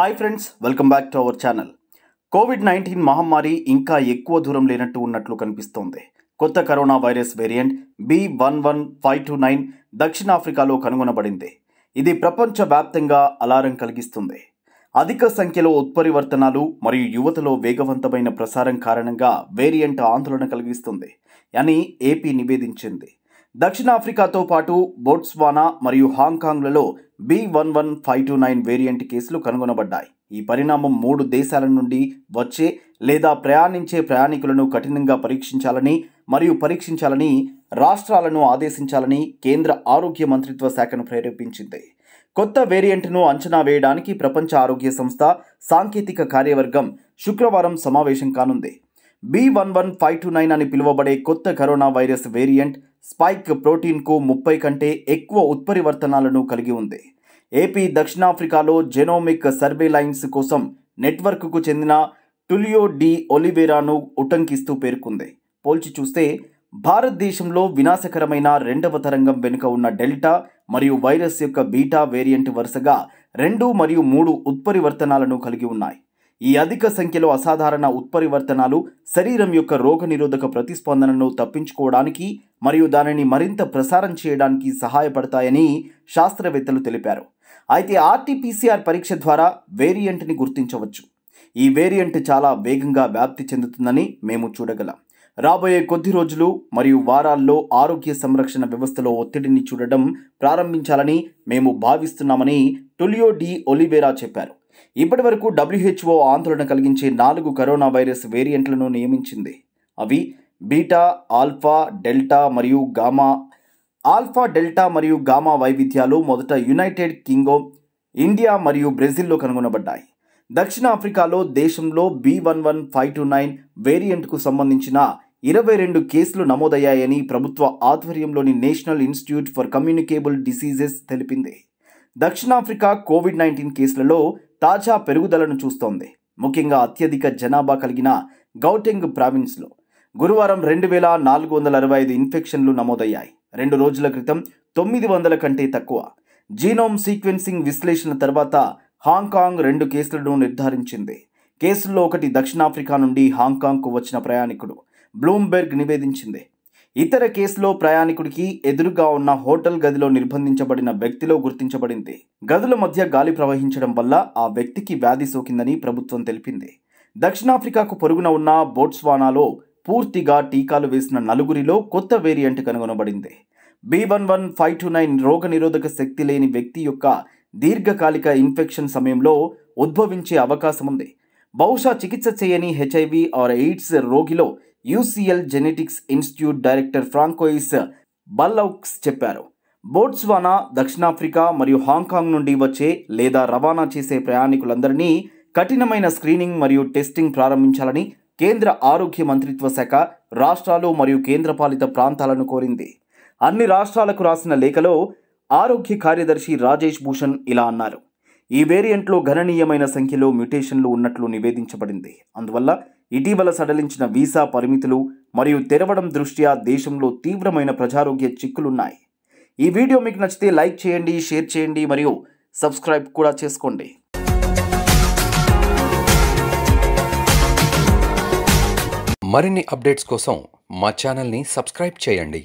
hi friends welcome back to our channel Covid nineteen మహమ్మారి ఇంకా ఎక్కువ దూరం లేనట్టు ఉన్నట్లు కనిపిస్తోంది కొత్త corona virus variant B one one five two nine దక్షిణాఫ్రికాలో కనుగొనబడింది ఇది ప్రపంచవ్యాప్తంగా అలారం కలిగిస్తుంది అధిక సంఖ్యలో ఉత్పరివర్తనాలు మరియు యువతలో వేగవంతమైన ప్రసారం కారణంగా వేరియంట్ ఆందోళన కలిగిస్తుంది అని ఏపీ నివేదించింది దక్షిణాఫ్రికాతో పాటు బోట్స్వానా మరియు హాంకాంగ్లలో B one one five two nine variant కేసులు కనుగొనబడ్డాయి ఈ పరిణామం మూడు దేశాల నుండి వచ్చే లేదా ప్రయాణించే ప్రయాణికులను కఠినంగా పరీక్షించాలని మరియు పరీక్షించాలని రాష్ట్రాలను ఆదేశించాలని కేంద్ర ఆరోగ్య మంత్రిత్వ శాఖను ప్రేరేపించింది కొత్త వేరియంట్ను అంచనా వేయడానికి ప్రపంచ ఆరోగ్య సంస్థ సాంకేతిక కార్యవర్గం శుక్రవారం సమావేశం కానుంది B one one five two nine అని పిలువబడే కొత్త కరోనా వైరస్ వేరియంట్ స్పైక్ ప్రోటీన్కు ముప్పై కంటే ఎక్కువ ఉత్పరివర్తనాలను కలిగి ఉంది ఏపీ దక్షిణాఫ్రికాలో జెనోమిక్ సర్వే లైన్స్ కోసం నెట్వర్క్కు చెందిన టులియో డి ఒలివేరాను ఉటంకిస్తూ పేర్కొంది పోల్చి చూస్తే భారతదేశంలో వినాశకరమైన రెండవ తరంగం వెనుక ఉన్న డెల్టా మరియు వైరస్ యొక్క బీటా వేరియంట్ వరుసగా రెండు మరియు మూడు ఉత్పరివర్తనాలను కలిగి ఉన్నాయి ఈ అధిక సంఖ్యలో అసాధారణ ఉత్పరివర్తనాలు శరీరం యొక్క రోగనిరోధక ప్రతిస్పందనను తప్పించుకోవడానికి మరియు దానిని మరింత ప్రసారం చేయడానికి సహాయపడతాయని శాస్త్రవేత్తలు తెలిపారు అయితే ఆర్టీపీసీఆర్ పరీక్ష ద్వారా వేరియంట్ని గుర్తించవచ్చు ఈ వేరియంట్ చాలా వేగంగా వ్యాప్తి చెందుతుందని మేము చూడగలం రాబోయే కొద్ది రోజులు మరియు వారాల్లో ఆరోగ్య సంరక్షణ వ్యవస్థలో ఒత్తిడిని చూడడం ప్రారంభించాలని మేము భావిస్తున్నామని టొలియో డి ఒలివేరా చెప్పారు ఇప్పటి వరకు డబ్ల్యూహెచ్ఓ ఆందోళన కలిగించే నాలుగు కరోనా వైరస్ వేరియంట్లను నియమించింది అవి బీటా ఆల్ఫా డెల్టా మరియు గామా ఆల్ఫా డెల్టా మరియు గామా వైవిధ్యాలు మొదట యునైటెడ్ కింగ్డమ్ ఇండియా మరియు బ్రెజిల్లో కనుగొనబడ్డాయి దక్షిణాఫ్రికాలో దేశంలో B one one five two nine వేరియంట్కు సంబంధించిన ఇరవై రెండు కేసులు నమోదయ్యాయని ప్రభుత్వ ఆధ్వర్యంలోని National Institute for Communicable Diseases తెలిపింది దక్షిణాఫ్రికా కోవిడ్ నైన్టీన్ కేసులలో తాజా పెరుగుదలను చూస్తోంది ముఖ్యంగా అత్యధిక జనాభా కలిగిన గౌటెంగ్ ప్రావిన్స్లో గురువారం రెండు వేల నాలుగు వందల అరవై ఐదు ఇన్ఫెక్షన్లు నమోదయ్యాయి రెండు రోజుల క్రితం తొమ్మిది వందల కంటే తక్కువ జీనోమ్ సీక్వెన్సింగ్ విశ్లేషణ తర్వాత హాంకాంగ్ రెండు కేసులను నిర్ధారించింది కేసుల్లో ఒకటి దక్షిణాఫ్రికా నుండి హాంకాంగ్కు వచ్చిన ప్రయాణికుడు బ్లూంబెర్గ్ నివేదించింది ఇతర కేసులో ప్రయాణికుడికి ఎదురుగా ఉన్న హోటల్ గదిలో నిర్బంధించబడిన వ్యక్తిలో గుర్తించబడింది గదుల మధ్య గాలి ప్రవహించడం వల్ల ఆ వ్యక్తికి వ్యాధి సోకిందని ప్రభుత్వం తెలిపింది దక్షిణాఫ్రికాకు పొరుగున ఉన్న బోట్స్వానాలో పూర్తిగా టీకాలు వేసిన నలుగురిలో కొత్త వేరియంట్ కనుగొనబడింది B one one five two nine రోగనిరోధక శక్తి లేని వ్యక్తి యొక్క దీర్ఘకాలిక ఇన్ఫెక్షన్ సమయంలో ఉద్భవించే అవకాశం ఉంది బహుశా చికిత్స చేయని హెచ్ఐవి ఆర్ ఎయిడ్స్ రోగిలో UCL Genetics Institute director Francois Balloux చెప్పారు బోట్స్వానా దక్షిణాఫ్రికా మరియు హాంకాంగ్ నుండి వచ్చే లేదా రవాణా చేసే ప్రయాణికులందరినీ కఠినమైన స్క్రీనింగ్ మరియు టెస్టింగ్ ప్రారంభించాలని కేంద్ర ఆరోగ్య మంత్రిత్వ శాఖ రాష్ట్రాలు మరియు కేంద్రపాలిత ప్రాంతాలను కోరింది అన్ని రాష్ట్రాలకు రాసిన లేఖలో ఆరోగ్య కార్యదర్శి రాజేష్ భూషణ్ ఇలా అన్నారు ఈ వేరియంట్లో గణనీయమైన సంఖ్యలో మ్యుటేషన్లు ఉన్నట్లు నివేదించబడింది అందువల్ల ఇటీవల సడలించిన వీసా పరిమితులు మరియు తెరవడం దృష్ట్యా దేశంలో తీవ్రమైన ప్రజారోగ్య చిక్కులున్నాయి ఈ వీడియో మీకు నచ్చితే లైక్ చేయండి షేర్ చేయండి మరియు సబ్స్క్రైబ్ కూడా చేసుకోండి మరిన్ని అప్డేట్స్ కోసం మా ఛానల్ని సబ్స్క్రైబ్ చేయండి